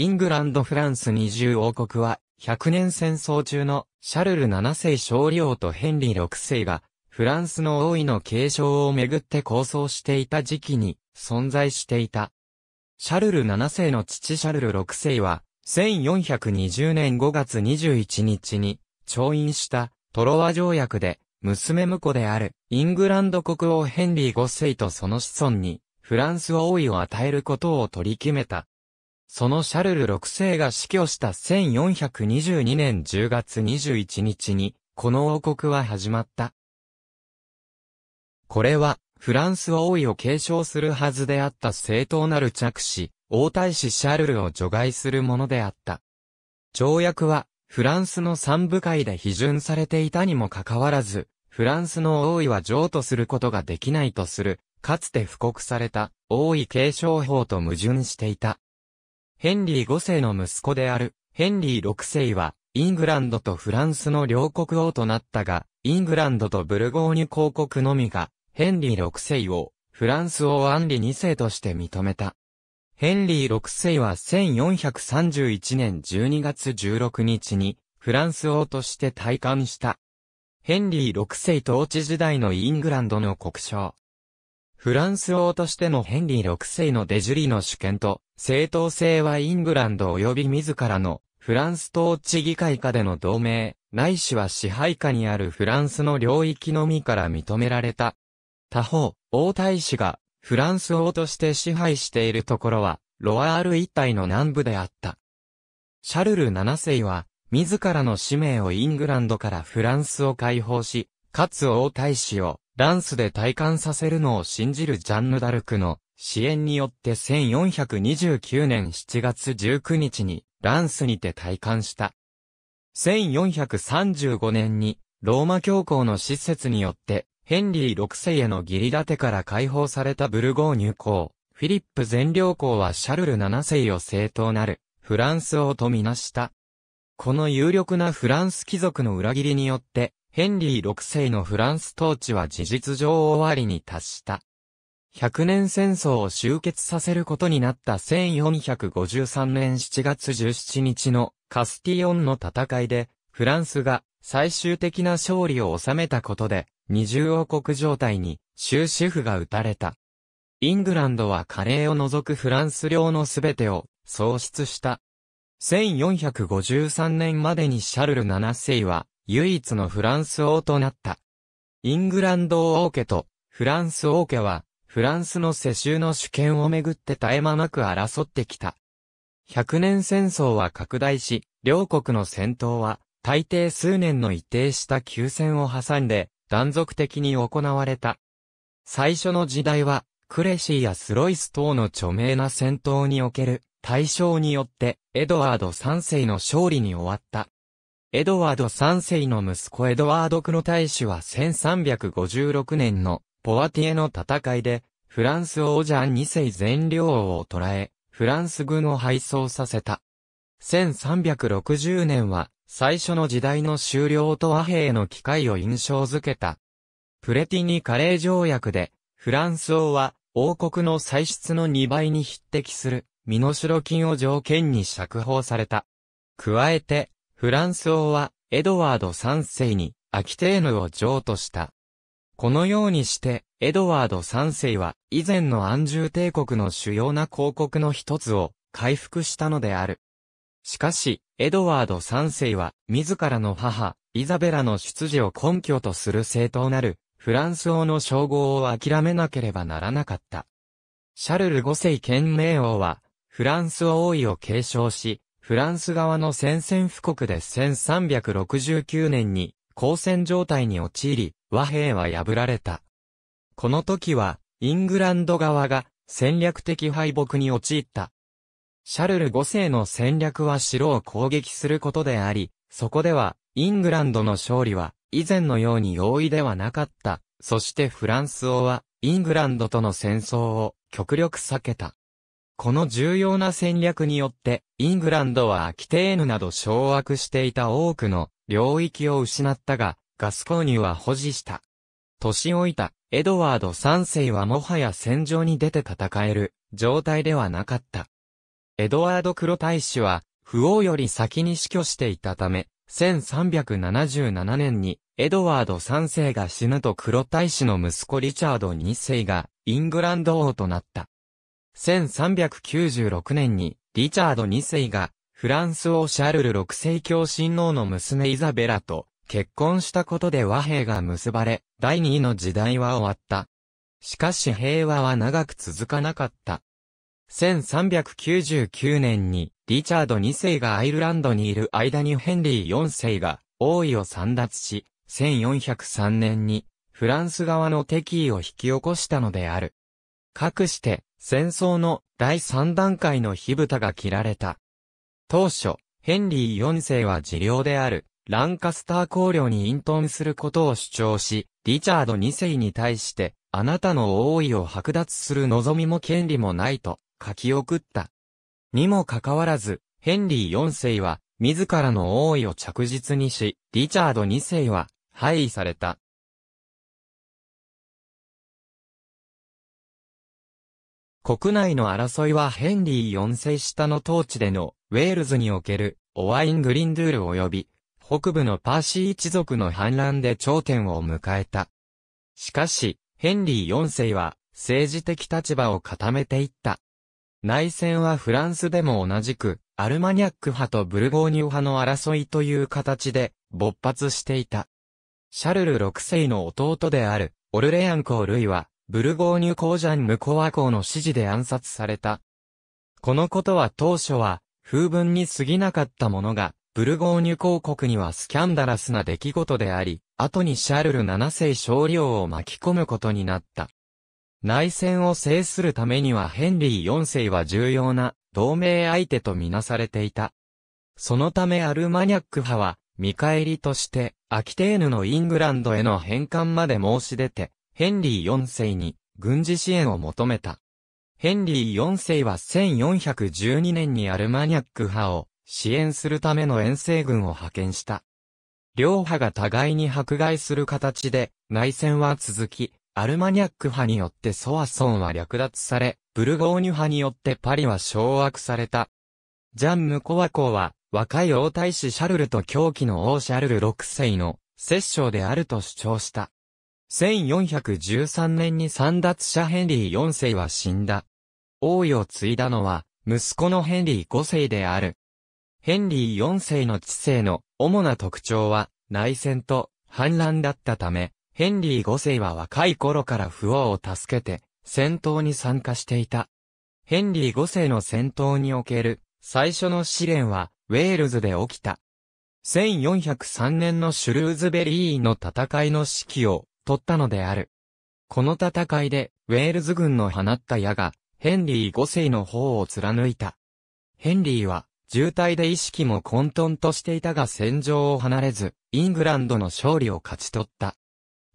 イングランド・フランス二重王国は、100年戦争中のシャルル7世勝利王とヘンリー6世が、フランスの王位の継承をめぐって構想していた時期に存在していた。シャルル7世の父シャルル6世は、1420年5月21日に、調印したトロワ条約で、娘婿であるイングランド国王ヘンリー5世とその子孫に、フランス王位を与えることを取り決めた。そのシャルル6世が死去した1422年10月21日に、この王国は始まった。これは、フランス王位を継承するはずであった正当なる着手、王太子シャルルを除外するものであった。条約は、フランスの三部会で批准されていたにもかかわらず、フランスの王位は譲渡することができないとする、かつて布告された王位継承法と矛盾していた。ヘンリー5世の息子である、ヘンリー6世は、イングランドとフランスの両国王となったが、イングランドとブルゴーニュ公国のみが、ヘンリー6世を、フランス王アンリ2世として認めた。ヘンリー6世は1431年12月16日に、フランス王として退官した。ヘンリー6世統治時代のイングランドの国章。フランス王としてのヘンリー6世のデジュリの主権と、正当性はイングランド及び自らのフランス統治議会下での同盟、内いしは支配下にあるフランスの領域のみから認められた。他方、王太子がフランス王として支配しているところは、ロアール一帯の南部であった。シャルル7世は、自らの使命をイングランドからフランスを解放し、かつ王太子をランスで体感させるのを信じるジャンヌ・ダルクの支援によって1429年7月19日にランスにて体感した。1435年にローマ教皇の施設によってヘンリー6世への義理立てから解放されたブルゴーニュ公、フィリップ全領公はシャルル7世を正当なるフランス王とみなした。この有力なフランス貴族の裏切りによってヘンリー6世のフランス統治は事実上終わりに達した。100年戦争を終結させることになった1453年7月17日のカスティオンの戦いで、フランスが最終的な勝利を収めたことで、二重王国状態に終止符が打たれた。イングランドはカレーを除くフランス領のすべてを喪失した。1453年までにシャルル7世は唯一のフランス王となった。イングランド王家とフランス王家は、フランスの世襲の主権をめぐって絶え間なく争ってきた。百年戦争は拡大し、両国の戦闘は、大抵数年の一定した休戦を挟んで、断続的に行われた。最初の時代は、クレシーやスロイス等の著名な戦闘における対象によって、エドワード3世の勝利に終わった。エドワード3世の息子エドワードクの大使は1356年のポアティエの戦いで、フランス王ジャン2世全領王を捕らえ、フランス軍を敗走させた。1360年は、最初の時代の終了と和平の機会を印象づけた。プレティニ・カレー条約で、フランス王は、王国の歳出の2倍に匹敵する、身代金を条件に釈放された。加えて、フランス王は、エドワード3世に、アキテーヌを譲渡した。このようにして、エドワード3世は、以前の安住帝国の主要な広告の一つを、回復したのである。しかし、エドワード3世は、自らの母、イザベラの出自を根拠とする正当なる、フランス王の称号を諦めなければならなかった。シャルル5世兼名王は、フランス王位を継承し、フランス側の宣戦布告で1369年に交戦状態に陥り、和平は破られた。この時は、イングランド側が戦略的敗北に陥った。シャルル5世の戦略は城を攻撃することであり、そこでは、イングランドの勝利は、以前のように容易ではなかった。そしてフランス王は、イングランドとの戦争を極力避けた。この重要な戦略によって、イングランドはアキテーヌなど掌握していた多くの領域を失ったが、ガス購入は保持した。年老いた、エドワード3世はもはや戦場に出て戦える状態ではなかった。エドワード黒大使は、不王より先に死去していたため、1377年に、エドワード3世が死ぬと黒大使の息子リチャード2世が、イングランド王となった。1396年にリチャード2世がフランス王シャルル6世教親王の娘イザベラと結婚したことで和平が結ばれ、第2位の時代は終わった。しかし平和は長く続かなかった。1399年にリチャード2世がアイルランドにいる間にヘンリー4世が王位を散奪し、1403年にフランス側の敵意を引き起こしたのである。かくして、戦争の第3段階の火蓋が切られた。当初、ヘンリー4世は治療である、ランカスター公領に隠遁することを主張し、リチャード2世に対して、あなたの王位を剥奪する望みも権利もないと書き送った。にもかかわらず、ヘンリー4世は、自らの王位を着実にし、リチャード2世は、廃位された。国内の争いはヘンリー4世下の統治でのウェールズにおけるオワイン・グリンドゥール及び北部のパーシー一族の反乱で頂点を迎えた。しかし、ヘンリー4世は政治的立場を固めていった。内戦はフランスでも同じくアルマニャック派とブルゴーニュ派の争いという形で勃発していた。シャルル6世の弟であるオルレアン公類はブルゴーニュ公ジャンヌコア公の指示で暗殺された。このことは当初は、風文に過ぎなかったものが、ブルゴーニュ公国にはスキャンダラスな出来事であり、後にシャルル7世少量を巻き込むことになった。内戦を制するためにはヘンリー4世は重要な同盟相手とみなされていた。そのためアルマニャック派は見返りとしてアキテーヌのイングランドへの返還まで申し出てヘンリー4世に軍事支援を求めた。ヘンリー4世は1412年にアルマニャック派を支援するための遠征軍を派遣した。両派が互いに迫害する形で内戦は続き、アルマニャック派によってソワソンは略奪され、ブルゴーニュ派によってパリは掌握された。ジャンムコワ公は若い王太子シャルルと狂気の王シャルル6世の摂政であると主張した。1413年に三奪者ヘンリー4世は死んだ。王位を継いだのは、息子のヘンリー5世である。ヘンリー4世の知性の主な特徴は、内戦と反乱だったため、ヘンリー5世は若い頃から不王を助けて、戦闘に参加していた。ヘンリー5世の戦闘における最初の試練は、ウェールズで起きた。1403年のシュルーズベリーの戦いの指揮を、取ったのである。この戦いで、ウェールズ軍の放った矢が、ヘンリー5世の方を貫いた。ヘンリーは、渋滞で意識も混沌としていたが戦場を離れず、イングランドの勝利を勝ち取った。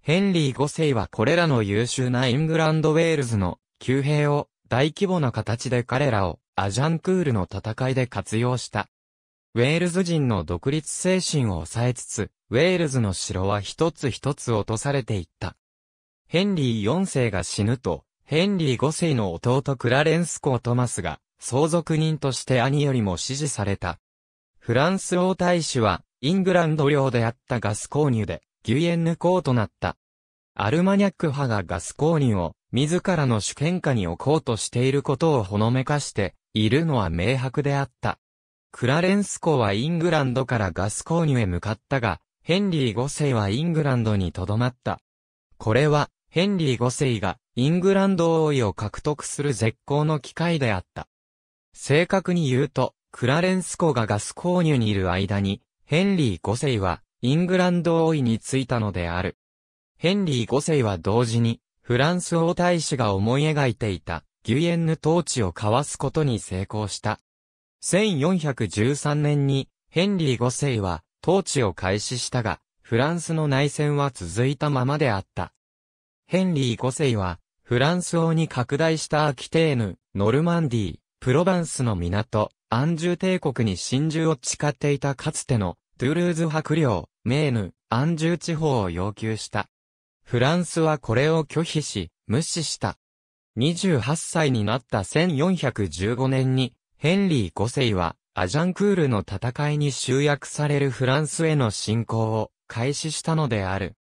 ヘンリー5世はこれらの優秀なイングランド・ウェールズの旧兵を大規模な形で彼らをアジャンクールの戦いで活用した。ウェールズ人の独立精神を抑えつつ、ウェールズの城は一つ一つ落とされていった。ヘンリー4世が死ぬと、ヘンリー5世の弟クラレンス公トマスが、相続人として兄よりも支持された。フランス王大使は、イングランド領であったガス購入で、ギュエンヌ公となった。アルマニャック派がガス購入を、自らの主権下に置こうとしていることをほのめかして、いるのは明白であった。クラレンスコはイングランドからガス購入へ向かったが、ヘンリー5世はイングランドに留まった。これは、ヘンリー5世がイングランド王位を獲得する絶好の機会であった。正確に言うと、クラレンスコがガス購入にいる間に、ヘンリー5世はイングランド王位に就いたのである。ヘンリー5世は同時に、フランス王太子が思い描いていた、ギュエンヌ統治を交わすことに成功した。1413年にヘンリー5世は統治を開始したが、フランスの内戦は続いたままであった。ヘンリー5世はフランス王に拡大したアキテーヌ、ノルマンディプロバンスの港、アンジュ帝国に真珠を誓っていたかつてのトゥルーズ伯領、メーヌ、アンジュ地方を要求した。フランスはこれを拒否し、無視した。28歳になった1415年に、ヘンリー5世は、アジャンクールの戦いに集約されるフランスへの侵攻を開始したのである。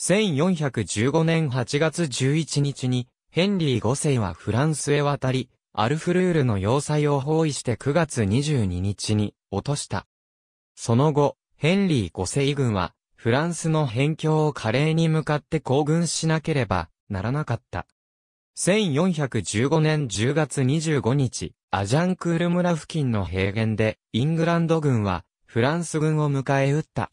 1415年8月11日に、ヘンリー5世はフランスへ渡り、アルフルールの要塞を包囲して9月22日に落とした。その後、ヘンリー5世軍は、フランスの辺境を華麗に向かって行軍しなければならなかった。1415年10月25日、アジャンクール村付近の平原で、イングランド軍は、フランス軍を迎え撃った。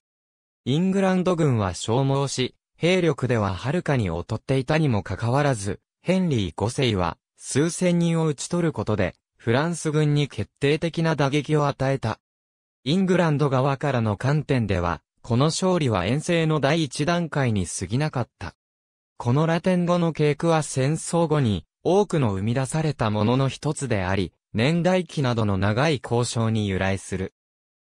イングランド軍は消耗し、兵力でははるかに劣っていたにもかかわらず、ヘンリー5世は、数千人を討ち取ることで、フランス軍に決定的な打撃を与えた。イングランド側からの観点では、この勝利は遠征の第一段階に過ぎなかった。このラテン語の系句は戦争後に多くの生み出されたものの一つであり、年代記などの長い交渉に由来する。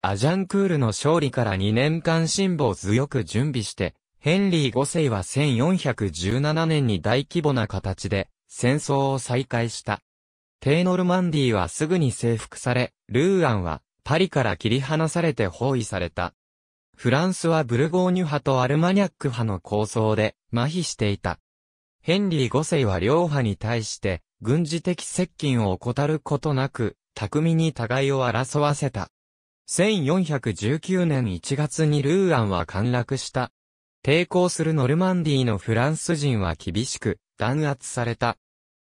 アジャンクールの勝利から2年間辛抱強く準備して、ヘンリー5世は1417年に大規模な形で戦争を再開した。テーノルマンディはすぐに征服され、ルーアンはパリから切り離されて包囲された。フランスはブルゴーニュ派とアルマニャック派の構想で麻痺していた。ヘンリー5世は両派に対して軍事的接近を怠ることなく、巧みに互いを争わせた。1419年1月にルーアンは陥落した。抵抗するノルマンディのフランス人は厳しく弾圧された。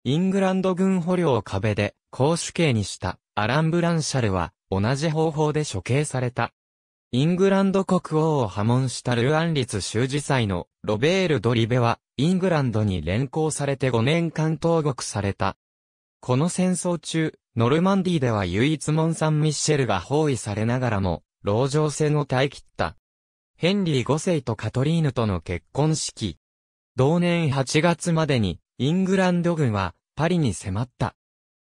イングランド軍捕虜を壁で公主刑にしたアラン・ブランシャルは同じ方法で処刑された。イングランド国王を破門したルアン立州事祭のロベール・ドリベは、イングランドに連行されて5年間投獄された。この戦争中、ノルマンディでは唯一モン・サン・ミッシェルが包囲されながらも、籠城戦を耐え切った。ヘンリー5世とカトリーヌとの結婚式。同年8月までに、イングランド軍は、パリに迫った。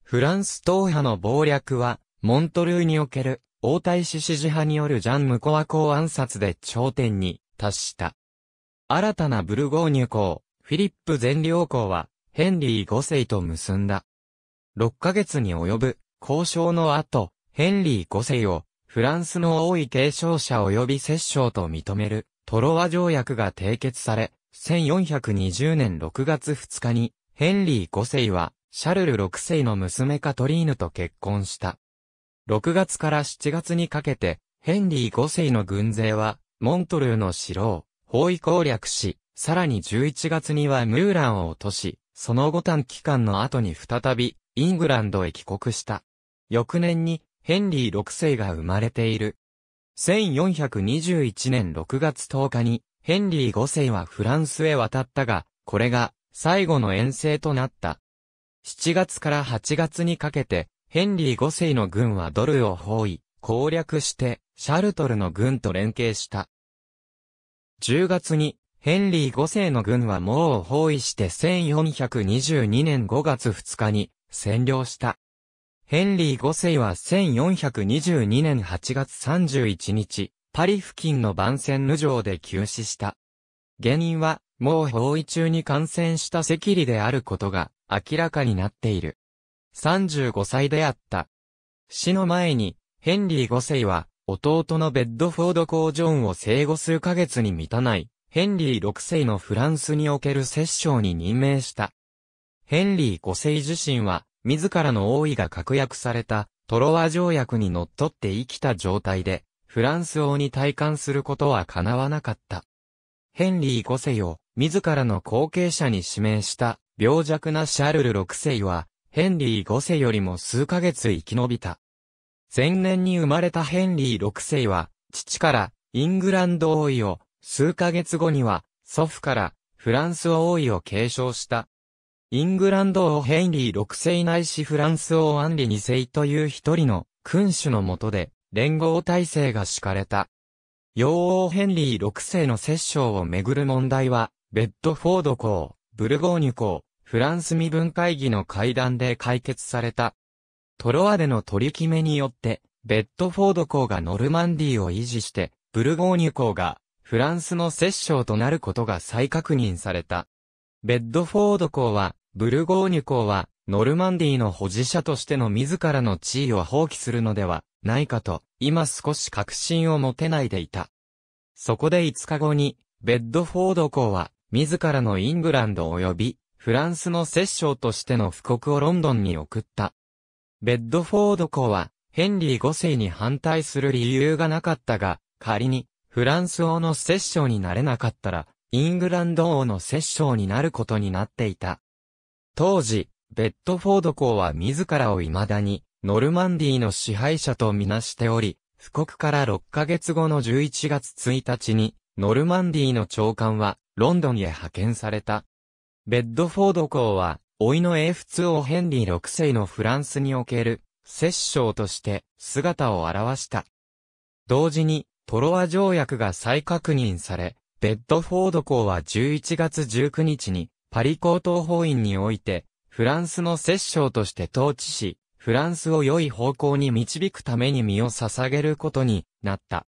フランス党派の謀略は、モントルーにおける王太子支持派によるジャン・ムコワ公暗殺で頂点に達した。新たなブルゴーニュ公、フィリップ全領公は、ヘンリー5世と結んだ。6ヶ月に及ぶ交渉の後、ヘンリー5世をフランスの王位継承者及び摂政と認めるトロワ条約が締結され、1420年6月2日にヘンリー5世はシャルル6世の娘カトリーヌと結婚した。6月から7月にかけて、ヘンリー5世の軍勢は、モントルーの城を包囲攻略し、さらに11月にはムーランを落とし、その後短期間の後に再び、イングランドへ帰国した。翌年に、ヘンリー6世が生まれている。1421年6月10日に、ヘンリー5世はフランスへ渡ったが、これが、最後の遠征となった。7月から8月にかけて、ヘンリー5世の軍はドルを包囲、攻略して、シャルトルの軍と連携した。10月に、ヘンリー5世の軍はモーを包囲して1422年5月2日に占領した。ヘンリー5世は1422年8月31日、パリ付近の番線無常で急死した。原因は、もう包囲中に感染した赤痢であることが明らかになっている。35歳であった。死の前に、ヘンリー5世は、弟のベッドフォード公ジョンを生後数ヶ月に満たない、ヘンリー6世のフランスにおける摂政に任命した。ヘンリー5世自身は、自らの王位が確約された、トロワ条約に則っって生きた状態で、フランス王に退官することは叶わなかった。ヘンリー5世を、自らの後継者に指名した、病弱なシャルル6世は、ヘンリー5世よりも数ヶ月生き延びた。前年に生まれたヘンリー6世は、父からイングランド王位を、数ヶ月後には、祖父からフランス王位を継承した。イングランド王ヘンリー6世ないしフランス王アンリ2世という一人の君主の下で連合体制が敷かれた。洋王ヘンリー6世の摂政をめぐる問題は、ベッドフォード公、ブルゴーニュ公、フランス身分会議の会談で解決された。トロワでの取り決めによって、ベッドフォード港がノルマンディーを維持して、ブルゴーニュ港がフランスの摂政となることが再確認された。ベッドフォード港は、ブルゴーニュ港は、ノルマンディーの保持者としての自らの地位を放棄するのではないかと、今少し確信を持てないでいた。そこで5日後に、ベッドフォード港は、自らのイングランド及びフランスの摂政としての布告をロンドンに送った。ベッドフォード公は、ヘンリー5世に反対する理由がなかったが、仮に、フランス王の摂政になれなかったら、イングランド王の摂政になることになっていた。当時、ベッドフォード公は自らを未だに、ノルマンディの支配者とみなしており、布告から6ヶ月後の11月1日に、ノルマンディの長官は、ロンドンへ派遣された。ベッドフォード公は、老いの英仏王ヘンリー6世のフランスにおける、摂政として姿を現した。同時に、トロワ条約が再確認され、ベッドフォード公は11月19日に、パリ高等法院において、フランスの摂政として統治し、フランスを良い方向に導くために身を捧げることになった。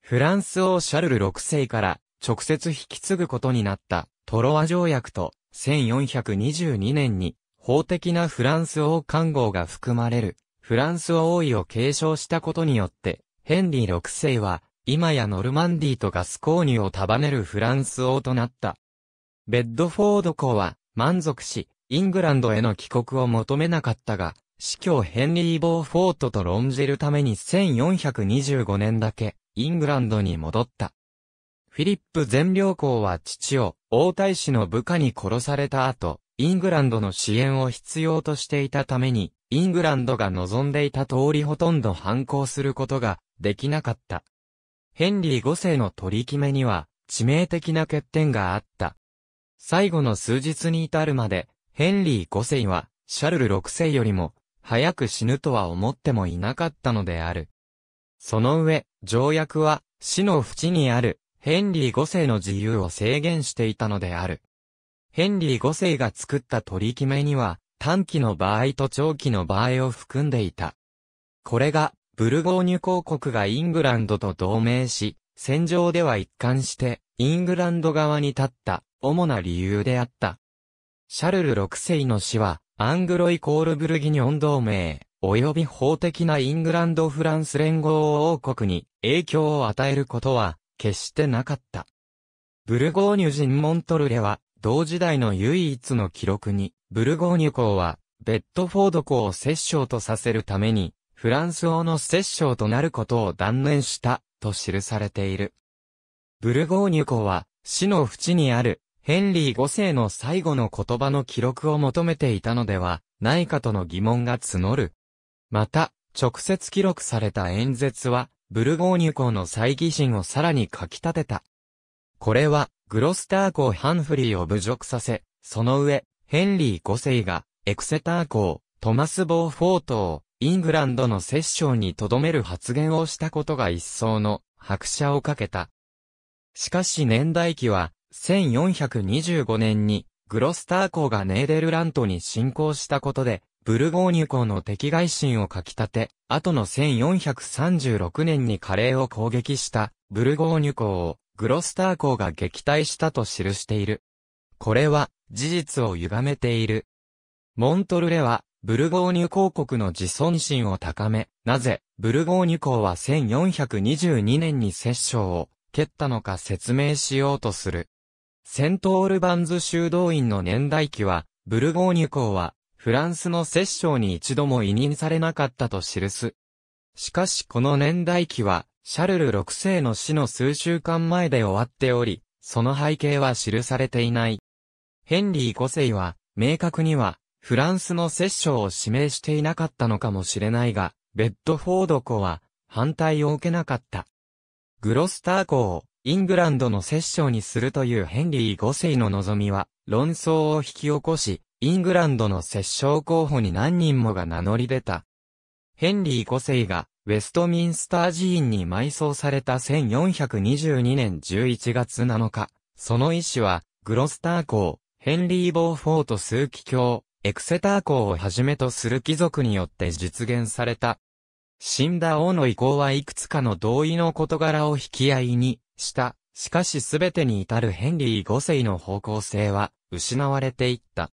フランス王シャルル6世から直接引き継ぐことになったトロワ条約と1422年に法的なフランス王冠号が含まれるフランス王位を継承したことによってヘンリー6世は今やノルマンディーとガスコーニュを束ねるフランス王となった。ベッドフォード公は満足しイングランドへの帰国を求めなかったが司教ヘンリー・ボーフォートと論じるために1425年だけイングランドに戻った。フィリップ全領公は父を王太子の部下に殺された後、イングランドの支援を必要としていたために、イングランドが望んでいた通りほとんど反抗することができなかった。ヘンリー5世の取り決めには致命的な欠点があった。最後の数日に至るまで、ヘンリー5世はシャルル6世よりも早く死ぬとは思ってもいなかったのである。その上、条約は死の淵にあるヘンリー5世の自由を制限していたのである。ヘンリー5世が作った取り決めには、短期の場合と長期の場合を含んでいた。これが、ブルゴーニュ公国がイングランドと同盟し、戦場では一貫して、イングランド側に立った、主な理由であった。シャルル6世の死は、アングロイコールブルギニョン同盟、及び法的なイングランド・フランス連合王国に影響を与えることは、決してなかった。ブルゴーニュ人モントルレは、同時代の唯一の記録に、ブルゴーニュ公は、ベッドフォード公を摂政とさせるために、フランス王の摂政となることを断念した、と記されている。ブルゴーニュ公は、死の淵にある、ヘンリー5世の最後の言葉の記録を求めていたのでは、ないかとの疑問が募る。また、直接記録された演説は、ブルゴーニュ公の再起心をさらにかき立てた。これは、グロスター公ハンフリーを侮辱させ、その上、ヘンリー5世が、エクセター公、トマス・ボーフォートを、イングランドのセッションに留める発言をしたことが一層の拍車をかけた。しかし年代記は、1425年に、グロスター公がネーデルラントに侵攻したことで、ブルゴーニュ公の敵外心をかき立て、後の1436年にカレーを攻撃したブルゴーニュ公をグロスター公が撃退したと記している。これは事実を歪めている。モントルレはブルゴーニュ公国の自尊心を高め、なぜブルゴーニュ公は1422年に摂政を蹴ったのか説明しようとする。セントオルバンズ修道院の年代記は、ブルゴーニュ公はフランスの摂政に一度も委任されなかったと記す。しかしこの年代記は、シャルル6世の死の数週間前で終わっており、その背景は記されていない。ヘンリー5世は、明確には、フランスの摂政を指名していなかったのかもしれないが、ベッドフォード公は、反対を受けなかった。グロスター公を、イングランドの摂政にするというヘンリー5世の望みは、論争を引き起こし、イングランドの摂政候補に何人もが名乗り出た。ヘンリー5世が、ウェストミンスター寺院に埋葬された1422年11月7日、その遺志は、グロスター公、ヘンリー・ボーフォート枢機教、エクセター公をはじめとする貴族によって実現された。死んだ王の意向はいくつかの同意の事柄を引き合いにした。しかし全てに至るヘンリー5世の方向性は失われていった。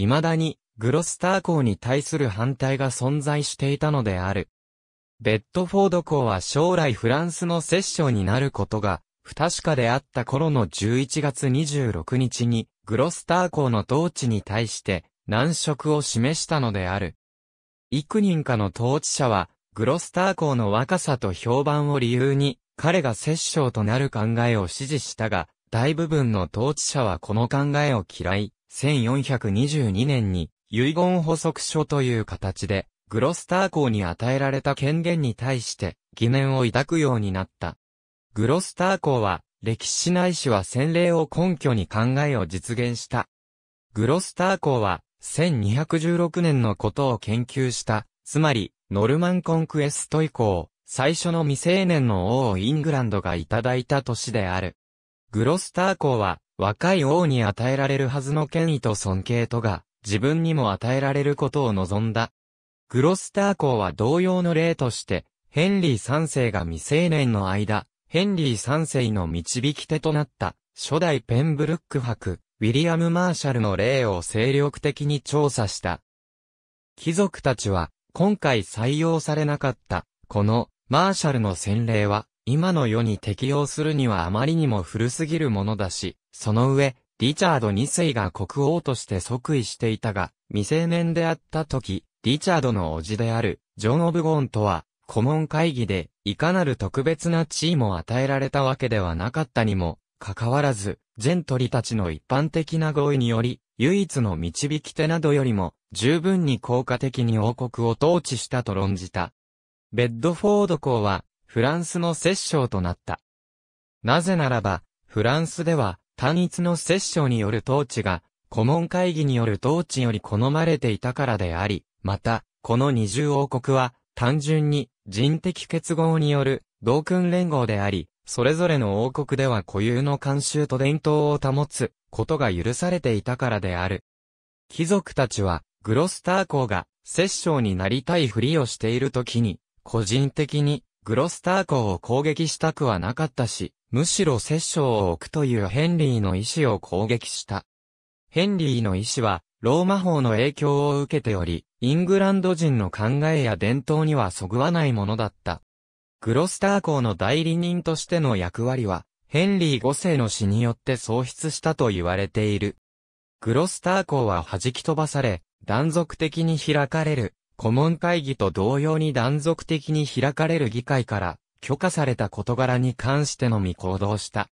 未だにグロスター校に対する反対が存在していたのである。ベッドフォード校は将来フランスの摂政になることが不確かであった頃の11月26日にグロスター校の統治に対して難色を示したのである。幾人かの統治者はグロスター校の若さと評判を理由に彼が摂政となる考えを支持したが、大部分の統治者はこの考えを嫌い、1422年に遺言補足書という形で、グロスター公に与えられた権限に対して疑念を抱くようになった。グロスター公は、歴史ないしは先例を根拠に考えを実現した。グロスター公は、1216年のことを研究した、つまり、ノルマンコンクエスト以降、最初の未成年の王をイングランドがいただいた年である。グロスター公は、若い王に与えられるはずの権威と尊敬とが、自分にも与えられることを望んだ。グロスター公は同様の例として、ヘンリー3世が未成年の間、ヘンリー3世の導き手となった、初代ペンブルック博、ウィリアム・マーシャルの例を精力的に調査した。貴族たちは、今回採用されなかった、この、マーシャルの洗礼は、今の世に適用するにはあまりにも古すぎるものだし、その上、リチャード2世が国王として即位していたが、未成年であった時、リチャードの叔父である、ジョン・オブ・ゴーンとは、顧問会議で、いかなる特別な地位も与えられたわけではなかったにも、かかわらず、ジェントリたちの一般的な合意により、唯一の導き手などよりも、十分に効果的に王国を統治したと論じた。ベッドフォード公は、フランスの摂政となった。なぜならば、フランスでは、単一の摂政による統治が、顧問会議による統治より好まれていたからであり、また、この二重王国は、単純に人的結合による同君連合であり、それぞれの王国では固有の慣習と伝統を保つことが許されていたからである。貴族たちは、グロスター公が摂政になりたいふりをしている時に、個人的にグロスター校を攻撃したくはなかったし、むしろ摂政を置くというヘンリーの意志を攻撃した。ヘンリーの意志は、ローマ法の影響を受けており、イングランド人の考えや伝統にはそぐわないものだった。グロスター校の代理人としての役割は、ヘンリー5世の死によって喪失したと言われている。グロスター校は弾き飛ばされ、断続的に開かれる顧問会議と同様に断続的に開かれる議会から、許可された事柄に関してのみ行動した。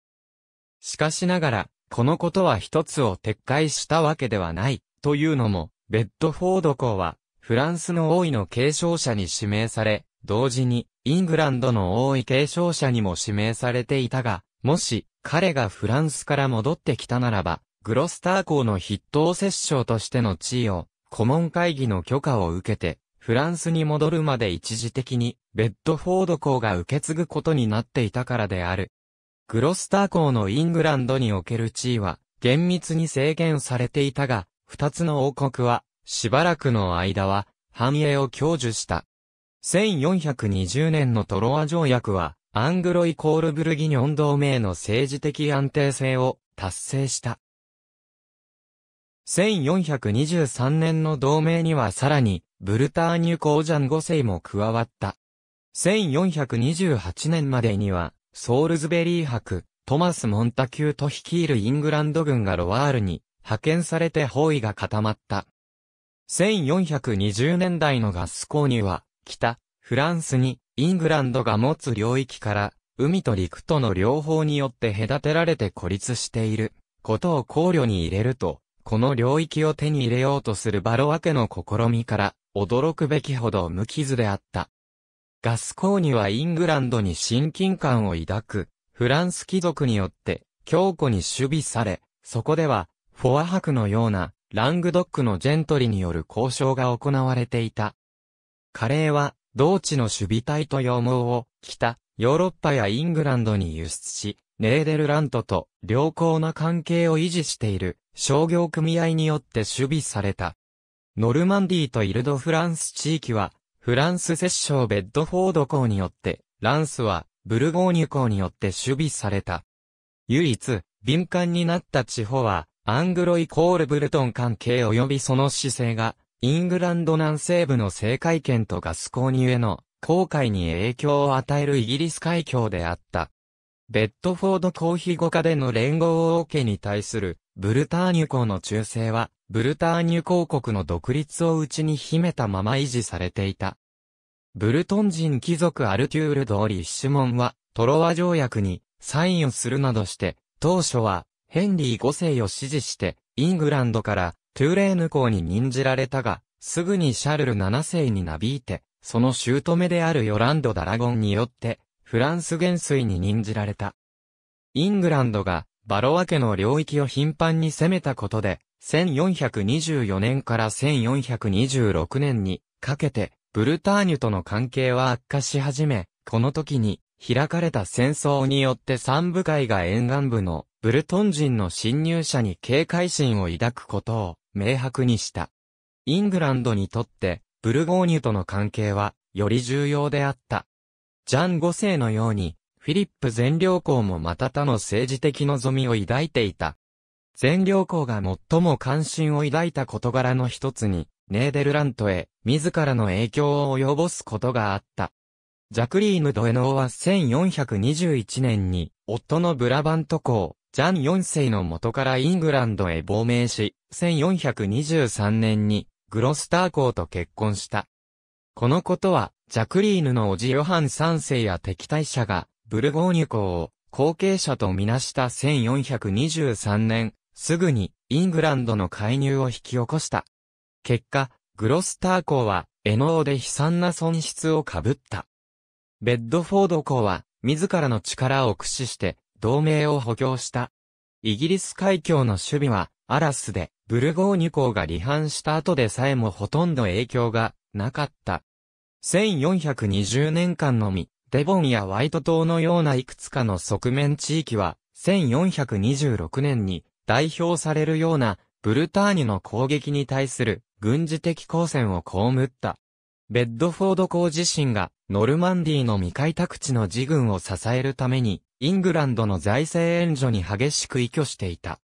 しかしながら、このことは一つを撤回したわけではない、というのも、ベッドフォード公は、フランスの王位の継承者に指名され、同時に、イングランドの王位継承者にも指名されていたが、もし、彼がフランスから戻ってきたならば、グロスター公の筆頭摂政としての地位を顧問会議の許可を受けて、フランスに戻るまで一時的に、ベッドフォード校が受け継ぐことになっていたからである。グロスター校のイングランドにおける地位は、厳密に制限されていたが、二つの王国は、しばらくの間は、繁栄を享受した。1420年のトロワ条約は、アングロイコールブルギニョン同盟の政治的安定性を達成した。1423年の同盟にはさらに、ブルターニュ公ジャン五世も加わった。1428年までには、ソールズベリー博、トマス・モンタキューと率いるイングランド軍がロワールに派遣されて包囲が固まった。1420年代のガスコーニュは、北、フランスに、イングランドが持つ領域から、海と陸との両方によって隔てられて孤立している、ことを考慮に入れると、この領域を手に入れようとするバロア家の試みから、驚くべきほど無傷であった。ガスコーニはイングランドに親近感を抱く、フランス貴族によって強固に守備され、そこでは、フォア博のような、ラングドックのジェントリによる交渉が行われていた。カレーは、同地の守備隊と羊毛を、北、ヨーロッパやイングランドに輸出し、ネーデルラントと良好な関係を維持している、商業組合によって守備された。ノルマンディーとイルドフランス地域は、フランス摂政ベッドフォード港によって、ランスは、ブルゴーニュ港によって守備された。唯一、敏感になった地方は、アングロイコールブルトン関係及びその姿勢が、イングランド南西部の政界圏とガスコーニュへの、航海に影響を与えるイギリス海峡であった。ベッドフォード公費護下での連合王家に対するブルターニュ公の忠誠は、ブルターニュ公国の独立を内に秘めたまま維持されていた。ブルトン人貴族アルテュール・ドーリ・シュモンは、トロワ条約にサインをするなどして、当初は、ヘンリー5世を支持して、イングランドからトゥーレーヌ公に任じられたが、すぐにシャルル7世になびいて、その姑であるヨランド・ダラゴンによって、フランス元帥に任じられた。イングランドがバロワ家の領域を頻繁に攻めたことで、1424年から1426年にかけて、ブルターニュとの関係は悪化し始め、この時に開かれた戦争によって三部会が沿岸部のブルトン人の侵入者に警戒心を抱くことを明白にした。イングランドにとってブルゴーニュとの関係はより重要であった。ジャン5世のようにフィリップ全領公もまた他の政治的望みを抱いていた。全領公が最も関心を抱いた事柄の一つに、ネーデルラントへ自らの影響を及ぼすことがあった。ジャクリーヌ・ドエノーは1421年に、夫のブラバント公、ジャン4世の元からイングランドへ亡命し、1423年に、グロスター公と結婚した。このことは、ジャクリーヌのおじヨハン3世や敵対者が、ブルゴーニュ公を後継者とみなした1423年、すぐにイングランドの介入を引き起こした。結果、グロスター公は、エノーで悲惨な損失を被った。ベッドフォード公は、自らの力を駆使して、同盟を補強した。イギリス海峡の守備は、アラスで、ブルゴーニュ公が離反した後でさえもほとんど影響がなかった。1420年間のみ、デボンやワイト島のようないくつかの側面地域は、1426年に代表されるようなブルターニュの攻撃に対する軍事的抗戦を被った。ベッドフォード公自身がノルマンディの未開拓地の自軍を支えるためにイングランドの財政援助に激しく依拠していた。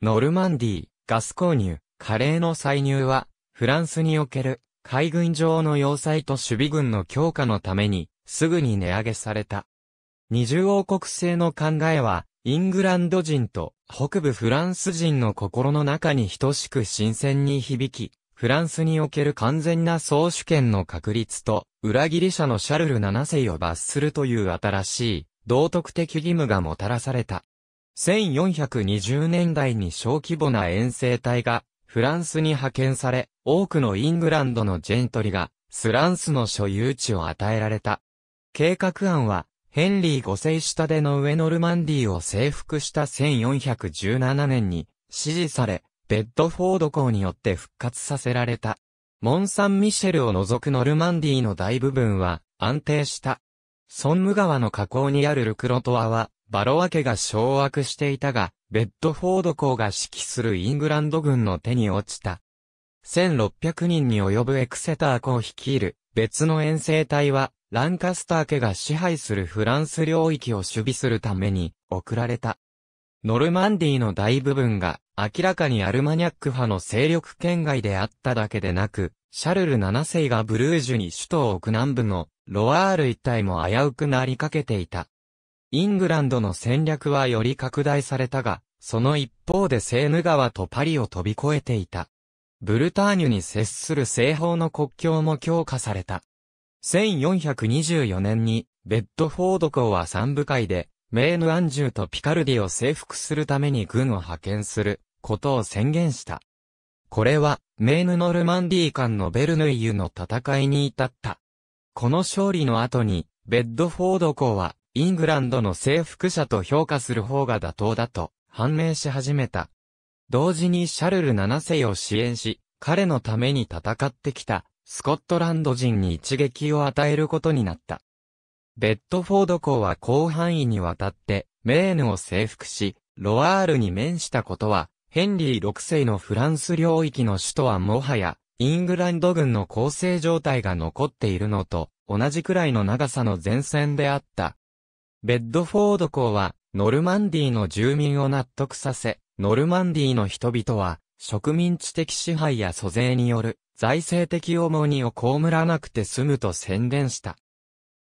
ノルマンディ、ガス購入、カレーの歳入はフランスにおける海軍上の要塞と守備軍の強化のためにすぐに値上げされた。二重王国制の考えは、イングランド人と北部フランス人の心の中に等しく新鮮に響き、フランスにおける完全な総主権の確立と、裏ギリシャのシャルル7世を罰するという新しい、道徳的義務がもたらされた。1420年代に小規模な遠征隊が、フランスに派遣され、多くのイングランドのジェントリが、スランスの所有地を与えられた。計画案は、ヘンリー5世下での上ノルマンディーを征服した1417年に支持され、ベッドフォード港によって復活させられた。モン・サン・ミシェルを除くノルマンディーの大部分は安定した。ソンム川の河口にあるルクロトアは、バロワ家が掌握していたが、ベッドフォード港が指揮するイングランド軍の手に落ちた。1600人に及ぶエクセターを率いる別の遠征隊はランカスター家が支配するフランス領域を守備するために送られた。ノルマンディの大部分が明らかにアルマニャック派の勢力圏外であっただけでなく、シャルル7世がブルージュに首都を置く南部のロワール一帯も危うくなりかけていた。イングランドの戦略はより拡大されたが、その一方でセーヌ川とパリを飛び越えていた。ブルターニュに接する西方の国境も強化された。1424年に、ベッドフォード公は三部会で、メーヌ・アンジュとピカルディを征服するために軍を派遣することを宣言した。これは、メーヌ・ノルマンディー間のベルヌイユの戦いに至った。この勝利の後に、ベッドフォード公は、イングランドの征服者と評価する方が妥当だと判明し始めた。同時にシャルル7世を支援し、彼のために戦ってきたスコットランド人に一撃を与えることになった。ベッドフォード港は広範囲にわたって、メーヌを征服し、ロワールに面したことは、ヘンリー6世のフランス領域の首都はもはや、イングランド軍の構成状態が残っているのと、同じくらいの長さの前線であった。ベッドフォード港は、ノルマンディーの住民を納得させ、ノルマンディーの人々は、植民地的支配や租税による財政的重荷を被らなくて済むと宣伝した。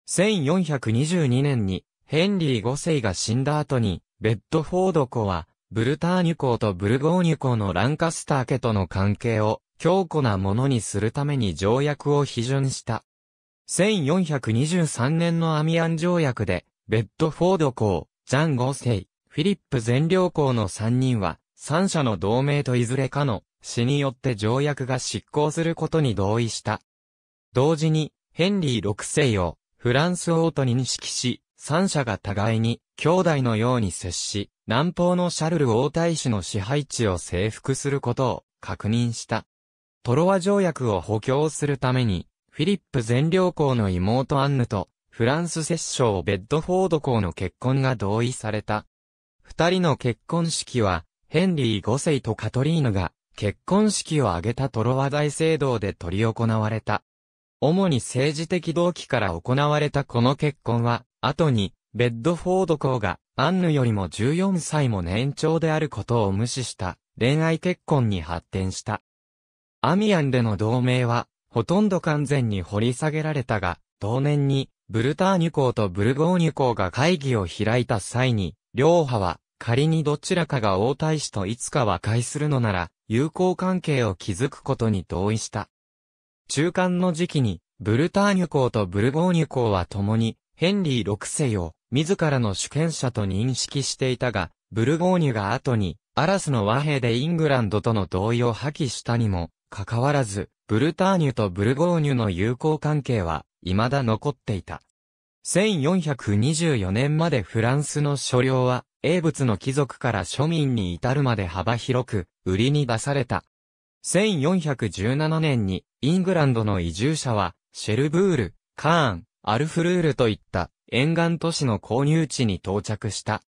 1422年にヘンリー5世が死んだ後に、ベッドフォード公は、ブルターニュ公とブルゴーニュ公のランカスター家との関係を強固なものにするために条約を批准した。1423年のアミアン条約で、ベッドフォード公、ジャン5世、フィリップ全領公の3人は、3者の同盟といずれかの死によって条約が執行することに同意した。同時に、ヘンリー6世を、フランス王とに認識し、三者が互いに、兄弟のように接し、南方のシャルル王太子の支配地を征服することを確認した。トロワ条約を補強するために、フィリップ全領公の妹アンヌと、フランス摂政ベッドフォード公の結婚が同意された。二人の結婚式は、ヘンリー5世とカトリーヌが結婚式を挙げたトロワ大聖堂で取り行われた。主に政治的動機から行われたこの結婚は、後に、ベッドフォード公が、アンヌよりも14歳も年長であることを無視した恋愛結婚に発展した。アミアンでの同盟は、ほとんど完全に掘り下げられたが、同年に、ブルターニュ公とブルゴーニュ公が会議を開いた際に、両派は、仮にどちらかが王太子といつか和解するのなら、友好関係を築くことに同意した。中間の時期に、ブルターニュ公とブルゴーニュ公は共に、ヘンリー6世を、自らの主権者と認識していたが、ブルゴーニュが後に、アラスの和平でイングランドとの同意を破棄したにも、かかわらず、ブルターニュとブルゴーニュの友好関係は、未だ残っていた。1424年までフランスの所領は、英仏の貴族から庶民に至るまで幅広く、売りに出された。1417年に、イングランドの移住者は、シェルブール、カーン、アルフルールといった沿岸都市の購入地に到着した。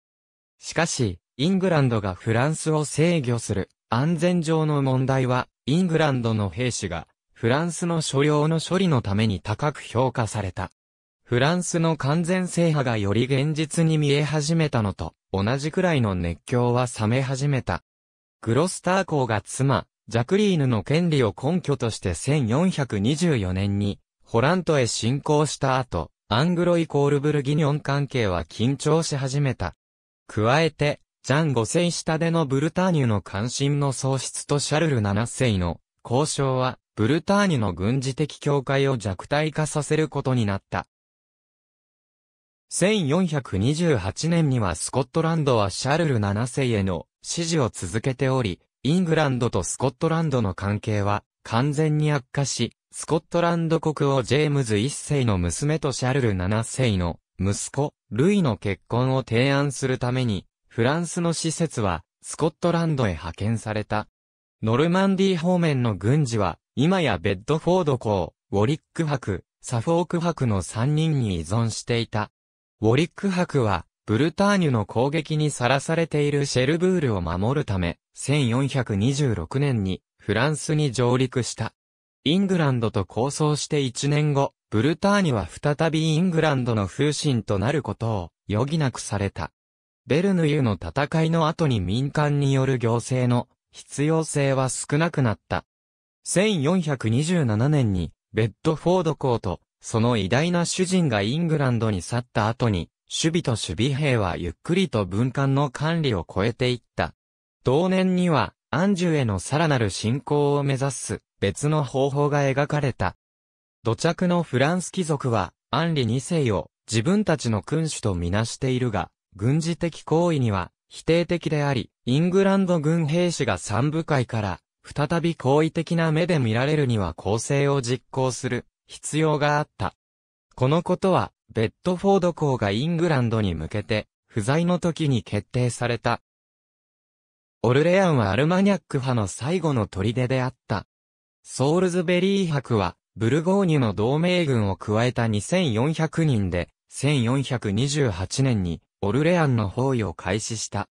しかし、イングランドがフランスを制御する安全上の問題は、イングランドの兵士がフランスの所領の処理のために高く評価された。フランスの完全制覇がより現実に見え始めたのと、同じくらいの熱狂は冷め始めた。グロスター公が妻、ジャクリーヌの権利を根拠として1424年に、ホラントへ侵攻した後、アングロイコールブルギニョン関係は緊張し始めた。加えて、ジャン5世下でのブルターニュの関心の喪失とシャルル7世の交渉は、ブルターニュの軍事的境界を弱体化させることになった。1428年にはスコットランドはシャルル7世への支持を続けており、イングランドとスコットランドの関係は完全に悪化し、スコットランド国王ジェームズ1世の娘とシャルル7世の息子、ルイの結婚を提案するために、フランスの施設はスコットランドへ派遣された。ノルマンディ方面の軍事は、今やベッドフォード公、ウォリック博、サフォーク博の3人に依存していた。ウォリック博は、ブルターニュの攻撃にさらされているシェルブールを守るため、1426年にフランスに上陸した。イングランドと交渉して1年後、ブルターニュは再びイングランドの風神となることを余儀なくされた。ベルヌユの戦いの後に民間による行政の必要性は少なくなった。1427年にベッドフォード公とその偉大な主人がイングランドに去った後に、守備と守備兵はゆっくりと文官の管理を超えていった。同年には、アンジュへのさらなる進行を目指す別の方法が描かれた。土着のフランス貴族は、アンリ二世を自分たちの君主とみなしているが、軍事的行為には否定的であり、イングランド軍兵士が三部会から再び好意的な目で見られるには構成を実行する必要があった。このことは、ベッドフォード校がイングランドに向けて、不在の時に決定された。オルレアンはアルマニャック派の最後の砦であった。ソールズベリー博は、ブルゴーニュの同盟軍を加えた2400人で、1428年に、オルレアンの包囲を開始した。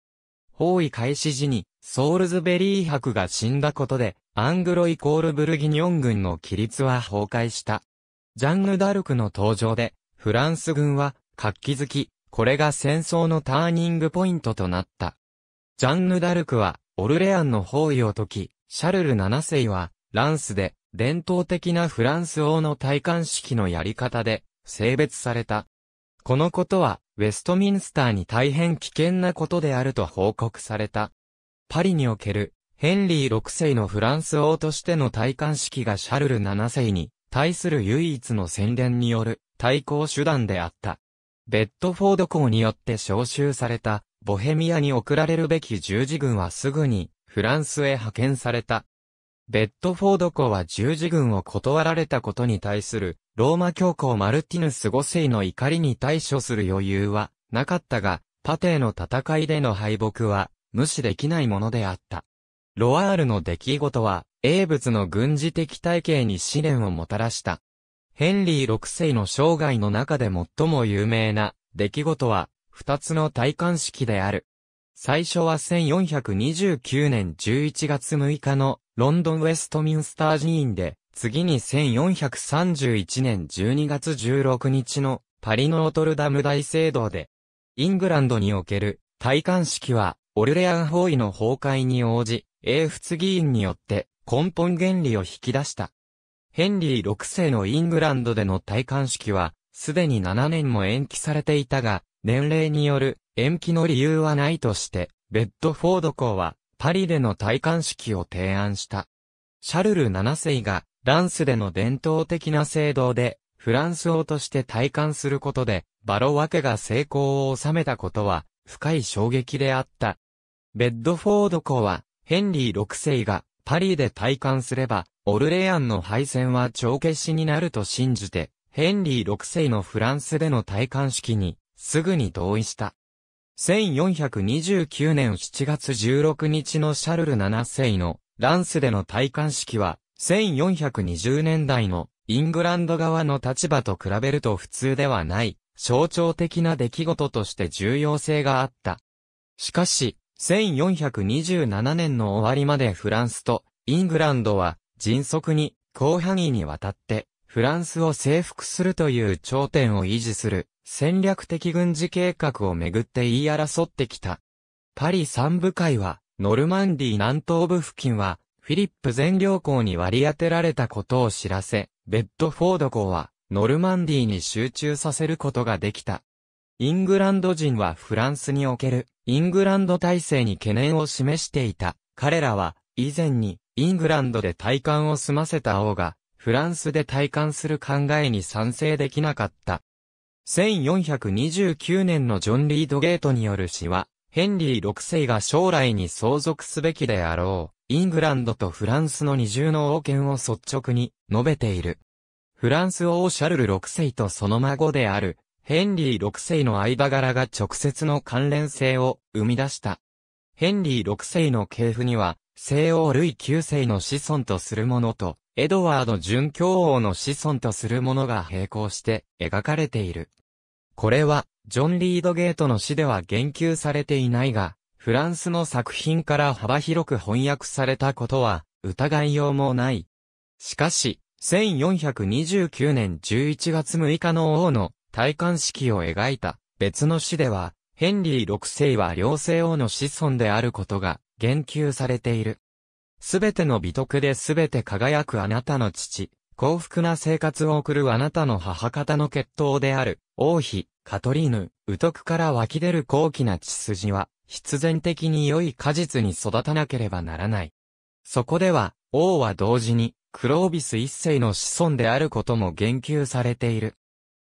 包囲開始時に、ソールズベリー博が死んだことで、アングロイコールブルギニョン軍の規律は崩壊した。ジャンヌ・ダルクの登場で、フランス軍は活気づき、これが戦争のターニングポイントとなった。ジャンヌ・ダルクは、オルレアンの包囲を解き、シャルル7世は、ランスで、伝統的なフランス王の戴冠式のやり方で、性別された。このことは、ウェストミンスターに大変危険なことであると報告された。パリにおけるヘンリー6世のフランス王としての戴冠式がシャルル7世に対する唯一の宣伝による対抗手段であった。ベッドフォード公によって召集されたボヘミアに送られるべき十字軍はすぐにフランスへ派遣された。ベッドフォード公は十字軍を断られたことに対するローマ教皇マルティヌス5世の怒りに対処する余裕はなかったが、パテーの戦いでの敗北は無視できないものであった。ロワールの出来事は、英仏の軍事的体系に試練をもたらした。ヘンリー6世の生涯の中で最も有名な出来事は、二つの戴冠式である。最初は1429年11月6日のロンドンウェストミンスター寺院で、次に1431年12月16日のパリノートルダム大聖堂で、イングランドにおける戴冠式はオルレアン包囲の崩壊に応じ、英仏議員によって根本原理を引き出した。ヘンリー6世のイングランドでの戴冠式は、すでに7年も延期されていたが、年齢による延期の理由はないとして、ベッドフォード公はパリでの戴冠式を提案した。シャルル7世がランスでの伝統的な制度でフランス王として戴冠することでバロワ家が成功を収めたことは深い衝撃であったベッドフォード公は、ヘンリー6世がパリで退官すれば、オルレアンの敗戦は帳消しになると信じて、ヘンリー6世のフランスでの戴冠式に、すぐに同意した。1429年7月16日のシャルル7世のランスでの戴冠式は、1420年代のイングランド側の立場と比べると普通ではない、象徴的な出来事として重要性があった。しかし、1427年の終わりまでフランスとイングランドは迅速に広範囲にわたってフランスを征服するという頂点を維持する戦略的軍事計画をめぐって言い争ってきた。パリ三部会はノルマンディ南東部付近はフィリップ全領港に割り当てられたことを知らせ、ベッドフォード港はノルマンディに集中させることができた。イングランド人はフランスにおけるイングランド体制に懸念を示していた。彼らは、以前に、イングランドで体感を済ませた王が、フランスで体感する考えに賛成できなかった。1429年のジョン・リードゲートによる詩は、ヘンリー6世が将来に相続すべきであろう、イングランドとフランスの二重の王権を率直に述べている。フランス王シャルル6世とその孫である、ヘンリー6世の間柄が直接の関連性を生み出した。ヘンリー6世の系譜には、西欧類9世の子孫とするものと、エドワード準教王の子孫とするものが並行して描かれている。これは、ジョン・リードゲートの詩では言及されていないが、フランスの作品から幅広く翻訳されたことは、疑いようもない。しかし、1429年11月6日の王の戴冠式を描いた別の詩では、ヘンリー6世は両性王の子孫であることが言及されている。すべての美徳ですべて輝くあなたの父、幸福な生活を送るあなたの母方の血統である、王妃、カトリーヌ、トクから湧き出る高貴な血筋は、必然的に良い果実に育たなければならない。そこでは、王は同時に、クロービス一世の子孫であることも言及されている。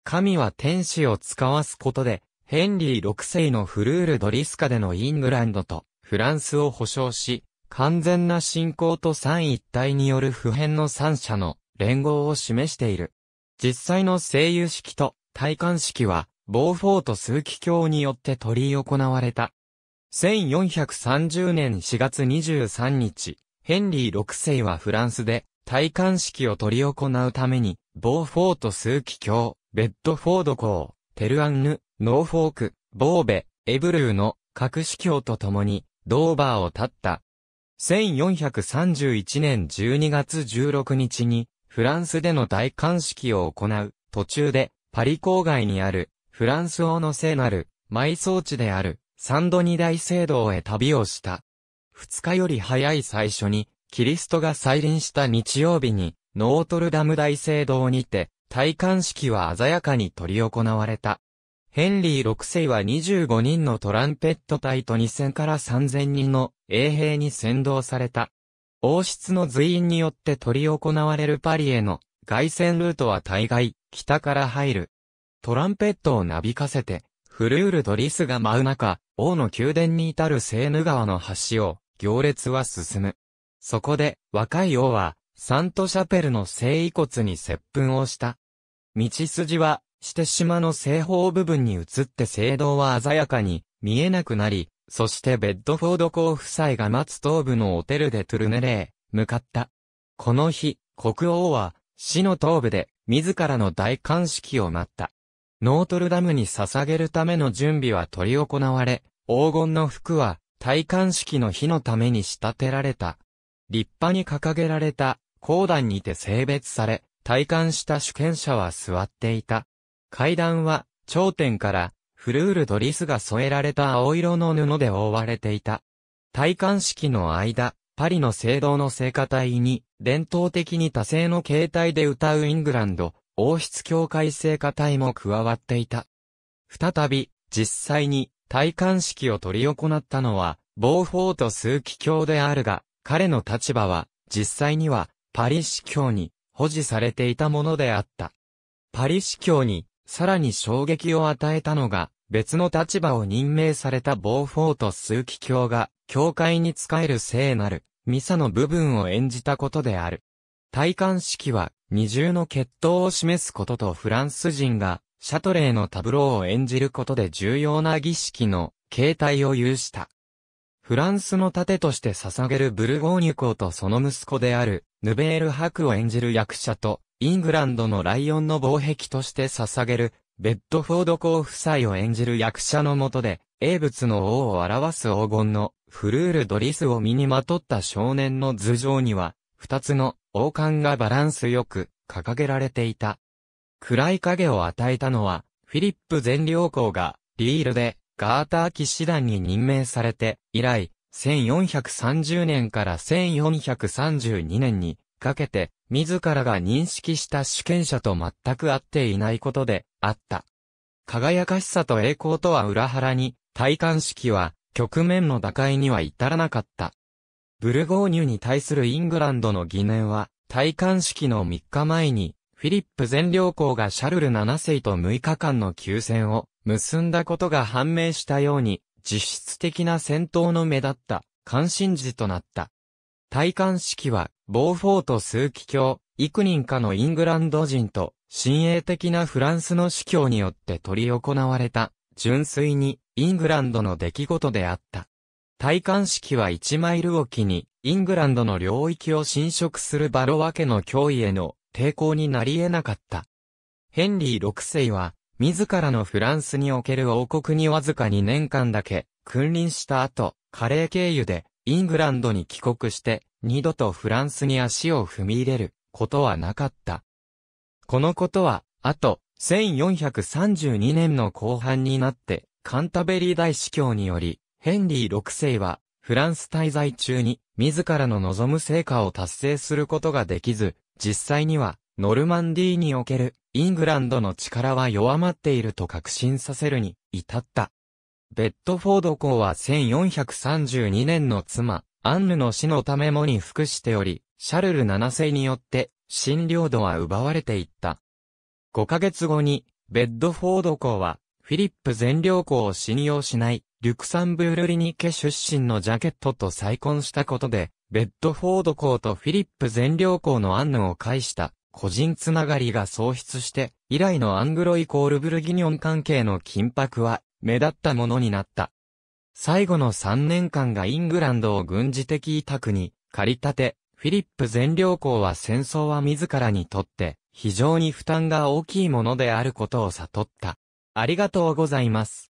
神は天使を使わすことで、ヘンリー6世のフルールドリスカでのイングランドとフランスを保障し、完全な信仰と三一体による普遍の三者の連合を示している。実際の声優式と戴冠式は、ボーフォート数奇教によって取り行われた。1430年4月23日、ヘンリー6世はフランスで戴冠式を取り行うためにボーフォート数奇橋、ベッドフォード港、テルアンヌ、ノーフォーク、ボーベ、エブルーの各市教と共に、ドーバーを立った。1431年12月16日に、フランスでの大冠式を行う、途中で、パリ郊外にある、フランス王の聖なる、埋葬地である、サンドニ大聖堂へ旅をした。二日より早い最初に、キリストが再臨した日曜日に、ノートルダム大聖堂にて、戴冠式は鮮やかに取り行われた。ヘンリー6世は25人のトランペット隊と2000から3000人の衛兵に先導された。王室の随員によって執り行われるパリへの外線ルートは大概、北から入る。トランペットをなびかせて、フルールドリスが舞う中、王の宮殿に至るセーヌ川の橋を、行列は進む。そこで、若い王は、サントシャペルの聖遺骨に接吻をした。道筋は、して島の西方部分に移って聖堂は鮮やかに見えなくなり、そしてベッドフォード公夫妻が待つ東部のオテルでトゥルネレー、向かった。この日、国王は、死の東部で、自らの大冠式を待った。ノートルダムに捧げるための準備は取り行われ、黄金の服は、大冠式の日のために仕立てられた。立派に掲げられた、講段にて性別され、体感した主権者は座っていた。階段は、頂点から、フルールドリスが添えられた青色の布で覆われていた。体感式の間、パリの聖堂の聖歌隊に、伝統的に多声の形態で歌うイングランド、王室協会聖歌隊も加わっていた。再び、実際に、戴冠式を取り行ったのは、ボーフォート枢機卿であるが、彼の立場は、実際には、パリ司教に保持されていたものであった。パリ司教に、さらに衝撃を与えたのが、別の立場を任命されたボーフォート枢機教が、教会に仕える聖なる、ミサの部分を演じたことである。戴冠式は、二重の血統を示すこととフランス人が、シャトレーのタブローを演じることで重要な儀式の、形態を有した。フランスの盾として捧げるブルゴーニュ公とその息子である、ヌベール・ハクを演じる役者と、イングランドのライオンの防壁として捧げる、ベッドフォード公夫妻を演じる役者のもとで、英仏の王を表す黄金のフルールドリスを身にまとった少年の頭上には、二つの王冠がバランスよく掲げられていた。暗い影を与えたのは、フィリップ全領公が、リールでガーター騎士団に任命されて、以来、1430年から1432年にかけて、自らが認識した主権者と全く合っていないことであった。輝かしさと栄光とは裏腹に、戴冠式は、局面の打開には至らなかった。ブルゴーニュに対するイングランドの疑念は、戴冠式の3日前に、フィリップ全領校がシャルル7世と6日間の休戦を結んだことが判明したように、実質的な戦闘の目立った関心事となった。戴冠式は、ボーフォート枢機卿、幾人かのイングランド人と、親衛的なフランスの司教によって取り行われた、純粋に、イングランドの出来事であった。戴冠式は1マイルおきに、イングランドの領域を侵食するバロワ家の脅威への抵抗になり得なかった。ヘンリー6世は、自らのフランスにおける王国にわずか2年間だけ、君臨した後、カレー経由で、イングランドに帰国して、二度とフランスに足を踏み入れることはなかった。このことは、あと、1432年の後半になって、カンタベリー大司教により、ヘンリー6世は、フランス滞在中に、自らの望む成果を達成することができず、実際には、ノルマンディーにおけるイングランドの力は弱まっていると確信させるに至った。ベッドフォード公は1432年の妻、アンヌの死のためもに服しており、シャルル7世によって、診療度は奪われていった。5ヶ月後に、ベッドフォード公は、フィリップ全領公を信用しない、リュクサンブール・リニケ出身のジャケットと再婚したことで、ベッドフォード公とフィリップ全領公のアンヌを介した、個人つながりが喪失して、以来のアングロイコールブルギニョン関係の緊迫は、目立ったものになった。最後の3年間がイングランドを軍事的委託に借り立て、フィリップ全領公は戦争は自らにとって非常に負担が大きいものであることを悟った。ありがとうございます。